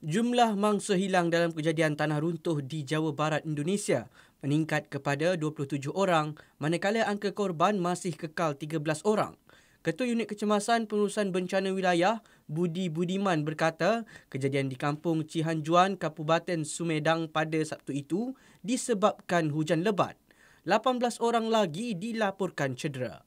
Jumlah mangsa hilang dalam kejadian tanah runtuh di Jawa Barat Indonesia meningkat kepada 27 orang manakala angka korban masih kekal 13 orang. Ketua Unit Kecemasan Pengurusan Bencana Wilayah Budi Budiman berkata kejadian di kampung Cihanjuan, Kabupaten Sumedang pada Sabtu itu disebabkan hujan lebat. 18 orang lagi dilaporkan cedera.